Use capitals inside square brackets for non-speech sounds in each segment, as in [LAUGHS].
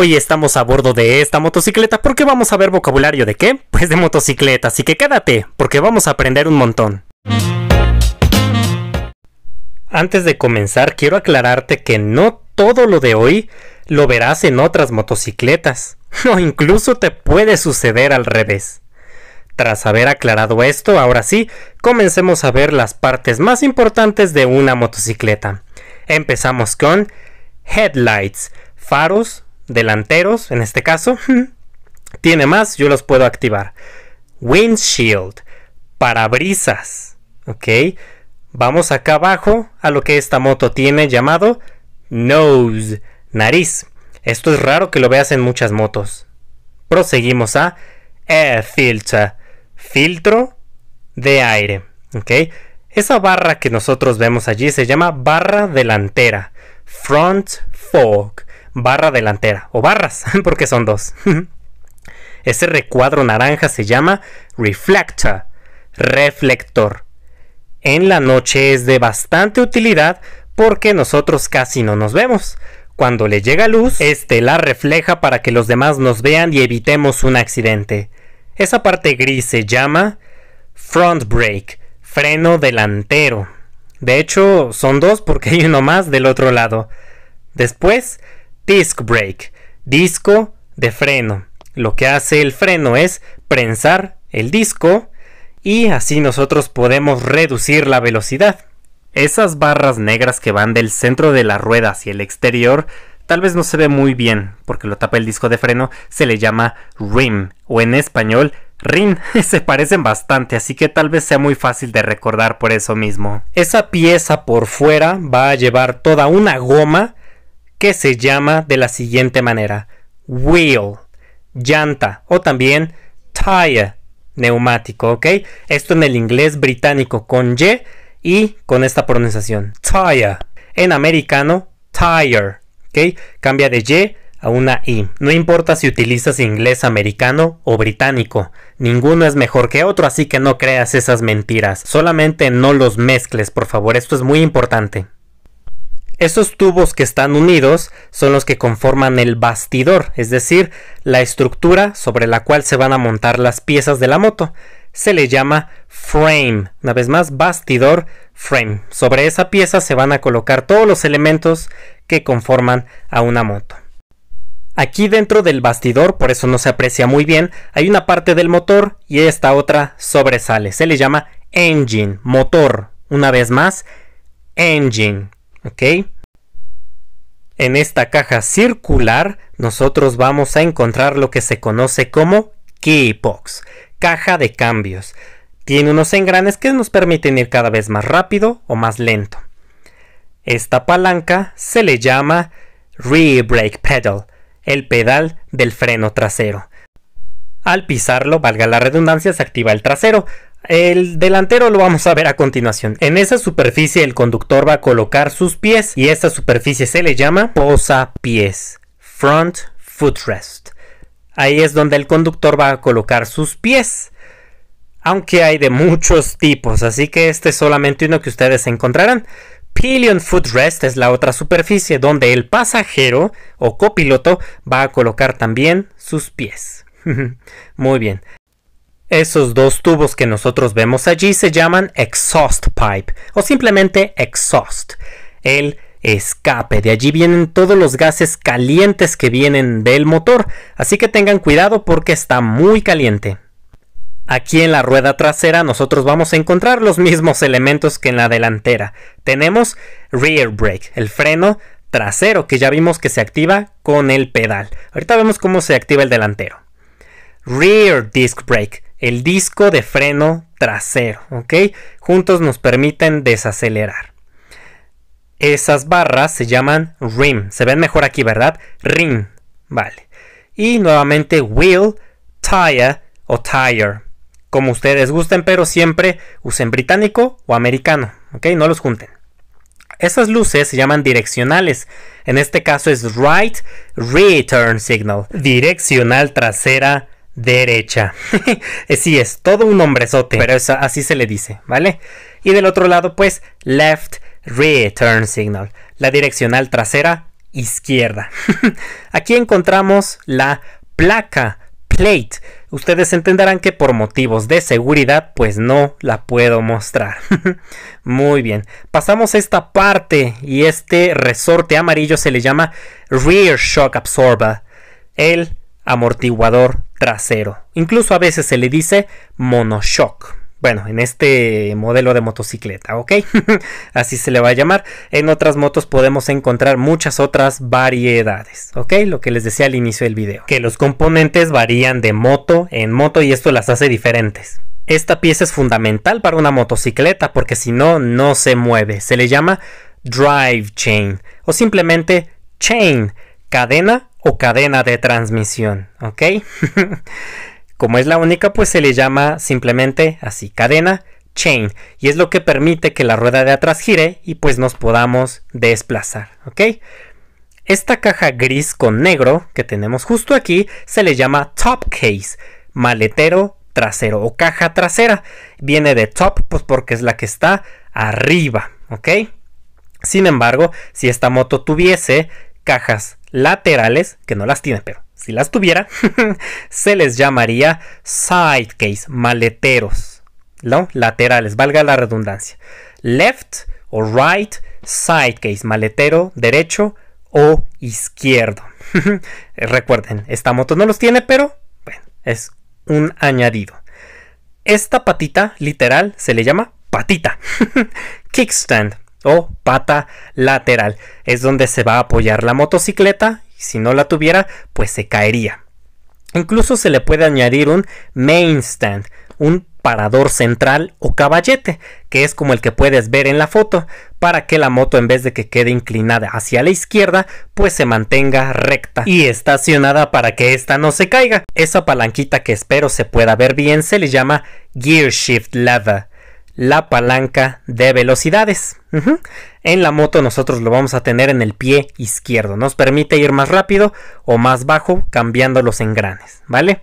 Hoy estamos a bordo de esta motocicleta porque vamos a ver vocabulario de qué? Pues de motocicleta, así que quédate, porque vamos a aprender un montón. Antes de comenzar, quiero aclararte que no todo lo de hoy lo verás en otras motocicletas, [LAUGHS] o incluso te puede suceder al revés. Tras haber aclarado esto, ahora sí, comencemos a ver las partes más importantes de una motocicleta. Empezamos con headlights, faros, delanteros en este caso, [LAUGHS] tiene más, yo los puedo activar. Windshield, parabrisas, ok. Vamos acá abajo a lo que esta moto tiene llamado nose, nariz. Esto es raro que lo veas en muchas motos. Proseguimos a air filter, filtro de aire, ok. Esa barra que nosotros vemos allí se llama barra delantera, front fork barra delantera, o barras, [LAUGHS] porque son dos. [LAUGHS] Ese recuadro naranja se llama reflector, reflector. En la noche es de bastante utilidad porque nosotros casi no nos vemos. Cuando le llega luz, este la refleja para que los demás nos vean y evitemos un accidente. Esa parte gris se llama front brake, freno delantero. De hecho, son dos porque hay uno más del otro lado. Después, disc brake, disco de freno. Lo que hace el freno es prensar el disco y así nosotros podemos reducir la velocidad. Esas barras negras que van del centro de la rueda hacia el exterior tal vez no se ve muy bien porque lo tapa el disco de freno, se le llama rim o en español rim, [LAUGHS] se parecen bastante así que tal vez sea muy fácil de recordar por eso mismo. Esa pieza por fuera va a llevar toda una goma que se llama de la siguiente manera: wheel, llanta o también tire, neumático, ¿ok? Esto en el inglés británico con Y y con esta pronunciación: tire. En americano, tire, ¿ok? Cambia de Y a una I. No importa si utilizas inglés americano o británico, ninguno es mejor que otro, así que no creas esas mentiras. Solamente no los mezcles, por favor, esto es muy importante. Esos tubos que están unidos son los que conforman el bastidor, es decir, la estructura sobre la cual se van a montar las piezas de la moto. Se le llama frame, una vez más, bastidor frame. Sobre esa pieza se van a colocar todos los elementos que conforman a una moto. Aquí dentro del bastidor, por eso no se aprecia muy bien, hay una parte del motor y esta otra sobresale. Se le llama engine, motor. Una vez más, engine. En esta caja circular nosotros vamos a encontrar lo que se conoce como keybox, caja de cambios. Tiene unos engranes que nos permiten ir cada vez más rápido o más lento. Esta palanca se le llama rear brake pedal, el pedal del freno trasero. Al pisarlo, valga la redundancia, se activa el trasero, el delantero lo vamos a ver a continuación. En esa superficie el conductor va a colocar sus pies y esta superficie se le llama pies front footrest. Ahí es donde el conductor va a colocar sus pies. Aunque hay de muchos tipos, así que este es solamente uno que ustedes encontrarán. Pillion footrest es la otra superficie donde el pasajero o copiloto va a colocar también sus pies. [LAUGHS] Muy bien, esos dos tubos que nosotros vemos allí se llaman exhaust pipe o simplemente exhaust, el escape. De allí vienen todos los gases calientes que vienen del motor, así que tengan cuidado porque está muy caliente. Aquí en la rueda trasera nosotros vamos a encontrar los mismos elementos que en la delantera. Tenemos rear brake, el freno trasero que ya vimos que se activa con el pedal. Ahorita vemos cómo se activa el delantero. Rear disc brake, el disco de freno trasero, ¿ok? Juntos nos permiten desacelerar. Esas barras se llaman rim, se ven mejor aquí, ¿verdad? Rim, vale. Y nuevamente wheel, tire o tire, como ustedes gusten, pero siempre usen británico o americano, ¿ok? No los junten. Esas luces se llaman direccionales. En este caso es right return signal, direccional trasera derecha. [LAUGHS] sí, es todo un hombrezote, pero así se le dice, ¿vale? Y del otro lado, pues, left return signal, la direccional trasera izquierda. [LAUGHS] Aquí encontramos la placa plate. Ustedes entenderán que por motivos de seguridad pues no la puedo mostrar. [LAUGHS] Muy bien, pasamos a esta parte y este resorte amarillo se le llama rear shock absorber, el amortiguador trasero. Incluso a veces se le dice monoshock. Bueno, en este modelo de motocicleta, ¿ok? [LAUGHS] Así se le va a llamar. En otras motos podemos encontrar muchas otras variedades, ¿ok? Lo que les decía al inicio del video. Que los componentes varían de moto en moto y esto las hace diferentes. Esta pieza es fundamental para una motocicleta porque si no, no se mueve. Se le llama drive chain o simplemente chain, cadena o cadena de transmisión, ¿ok? [LAUGHS] Como es la única, pues se le llama simplemente así, cadena chain, y es lo que permite que la rueda de atrás gire y pues nos podamos desplazar, ¿ok? Esta caja gris con negro que tenemos justo aquí se le llama top case, maletero trasero o caja trasera. Viene de top pues porque es la que está arriba, ¿ok? Sin embargo, si esta moto tuviese cajas laterales, que no las tiene, pero si las tuviera, [LAUGHS] se les llamaría side case, maleteros, ¿no? Laterales, valga la redundancia. Left o right side case, maletero derecho o izquierdo. [LAUGHS] Recuerden, esta moto no los tiene, pero bueno, es un añadido. Esta patita literal se le llama patita. [LAUGHS] Kickstand o pata lateral. Es donde se va a apoyar la motocicleta y si no la tuviera, pues se caería. Incluso se le puede añadir un main stand, un parador central o caballete, que es como el que puedes ver en la foto, para que la moto en vez de que quede inclinada hacia la izquierda, pues se mantenga recta y estacionada para que ésta no se caiga. Esa palanquita que espero se pueda ver bien se le llama gear shift lever la palanca de velocidades. En la moto nosotros lo vamos a tener en el pie izquierdo. Nos permite ir más rápido o más bajo cambiando los engranes, ¿vale?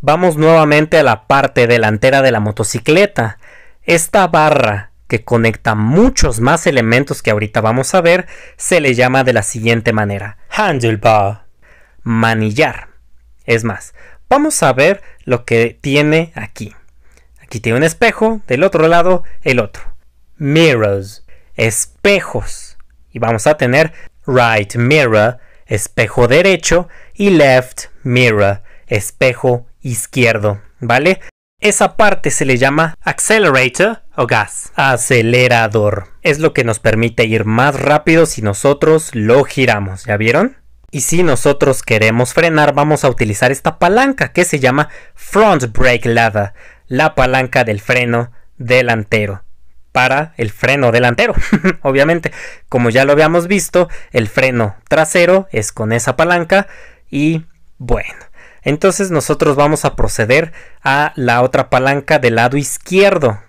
Vamos nuevamente a la parte delantera de la motocicleta. Esta barra que conecta muchos más elementos que ahorita vamos a ver se le llama de la siguiente manera. Handlebar. Manillar. Es más, vamos a ver lo que tiene aquí. Aquí tiene un espejo, del otro lado el otro. Mirrors, espejos. Y vamos a tener right mirror, espejo derecho, y left mirror, espejo izquierdo. ¿Vale? Esa parte se le llama accelerator o gas, acelerador. Es lo que nos permite ir más rápido si nosotros lo giramos, ¿ya vieron? Y si nosotros queremos frenar, vamos a utilizar esta palanca que se llama front brake lever la palanca del freno delantero para el freno delantero. [LAUGHS] Obviamente, como ya lo habíamos visto, el freno trasero es con esa palanca y bueno, entonces nosotros vamos a proceder a la otra palanca del lado izquierdo.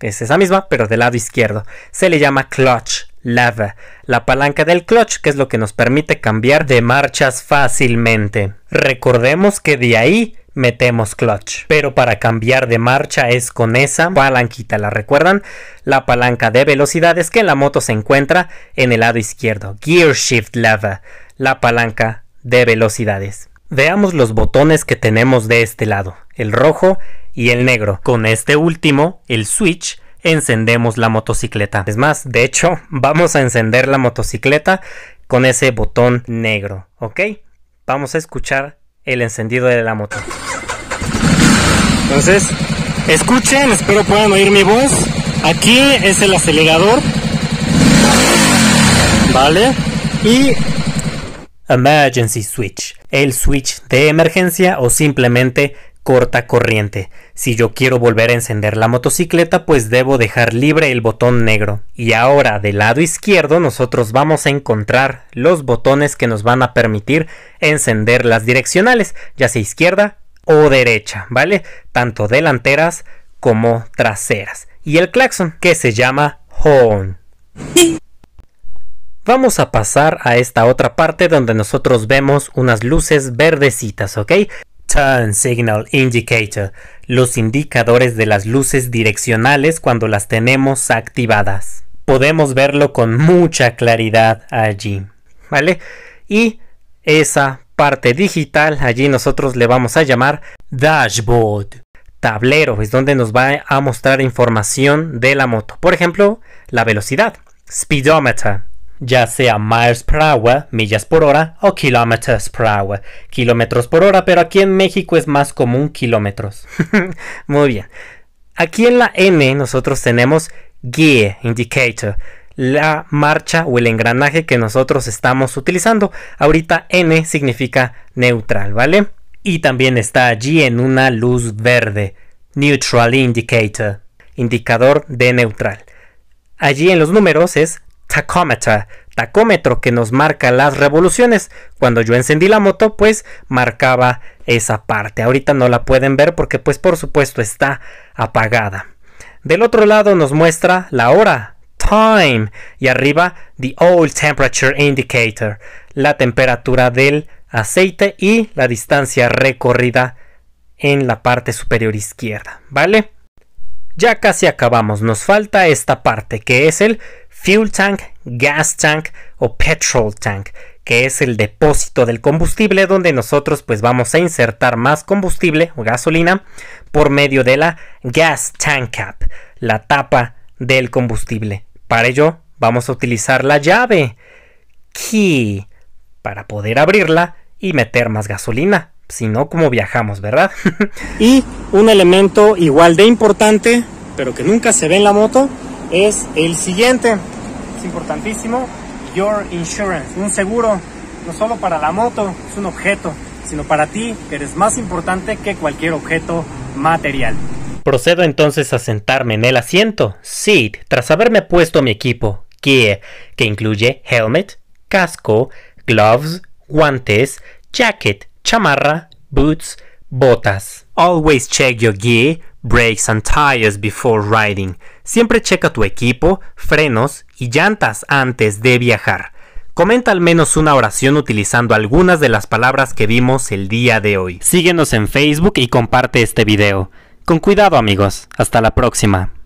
Es esa misma, pero del lado izquierdo. Se le llama clutch lever, la palanca del clutch, que es lo que nos permite cambiar de marchas fácilmente. Recordemos que de ahí metemos clutch. Pero para cambiar de marcha es con esa palanquita, ¿la recuerdan? La palanca de velocidades que en la moto se encuentra en el lado izquierdo. Gear Shift Lava, la palanca de velocidades. Veamos los botones que tenemos de este lado, el rojo y el negro. Con este último, el switch, encendemos la motocicleta. Es más, de hecho, [LAUGHS] vamos a encender la motocicleta con ese botón negro, ¿ok? Vamos a escuchar el encendido de la moto. Entonces, escuchen, espero puedan oír mi voz. Aquí es el acelerador. Vale. Y emergency switch, el switch de emergencia o simplemente corta corriente. Si yo quiero volver a encender la motocicleta, pues debo dejar libre el botón negro. Y ahora del lado izquierdo nosotros vamos a encontrar los botones que nos van a permitir encender las direccionales, ya sea izquierda o derecha, ¿vale? Tanto delanteras como traseras. Y el claxon, que se llama horn. [LAUGHS] Vamos a pasar a esta otra parte donde nosotros vemos unas luces verdecitas, ¿ok? Turn Signal Indicator, los indicadores de las luces direccionales cuando las tenemos activadas. Podemos verlo con mucha claridad allí, ¿vale? Y esa parte digital, allí nosotros le vamos a llamar dashboard. Tablero es donde nos va a mostrar información de la moto. Por ejemplo, la velocidad, speedometer, ya sea miles per hour, millas por hora, o kilómetros per hour, kilómetros por hora, pero aquí en México es más común kilómetros. [LAUGHS] Muy bien. Aquí en la N nosotros tenemos gear indicator, la marcha o el engranaje que nosotros estamos utilizando. Ahorita N significa neutral, ¿vale? Y también está allí en una luz verde, neutral indicator, indicador de neutral. Allí en los números es tachometer, tacómetro que nos marca las revoluciones. Cuando yo encendí la moto, pues marcaba esa parte. Ahorita no la pueden ver porque pues por supuesto está apagada. Del otro lado nos muestra la hora, time, y arriba the oil temperature indicator, la temperatura del aceite y la distancia recorrida en la parte superior izquierda, ¿vale? Ya casi acabamos, nos falta esta parte que es el fuel tank, gas tank o petrol tank, que es el depósito del combustible donde nosotros pues vamos a insertar más combustible o gasolina por medio de la gas tank cap, la tapa del combustible. Para ello vamos a utilizar la llave key para poder abrirla y meter más gasolina. Si no, como viajamos, verdad? [LAUGHS] y un elemento igual de importante, pero que nunca se ve en la moto, es el siguiente importantísimo, Your Insurance, un seguro no solo para la moto, es un objeto, sino para ti, que eres más importante que cualquier objeto material. Procedo entonces a sentarme en el asiento, seat, tras haberme puesto mi equipo, gear, que incluye helmet, casco, gloves, guantes, jacket, chamarra, boots, botas. Always check your gear, brakes and tires before riding. Siempre checa tu equipo, frenos y llantas antes de viajar. Comenta al menos una oración utilizando algunas de las palabras que vimos el día de hoy. Síguenos en Facebook y comparte este video. Con cuidado amigos, hasta la próxima.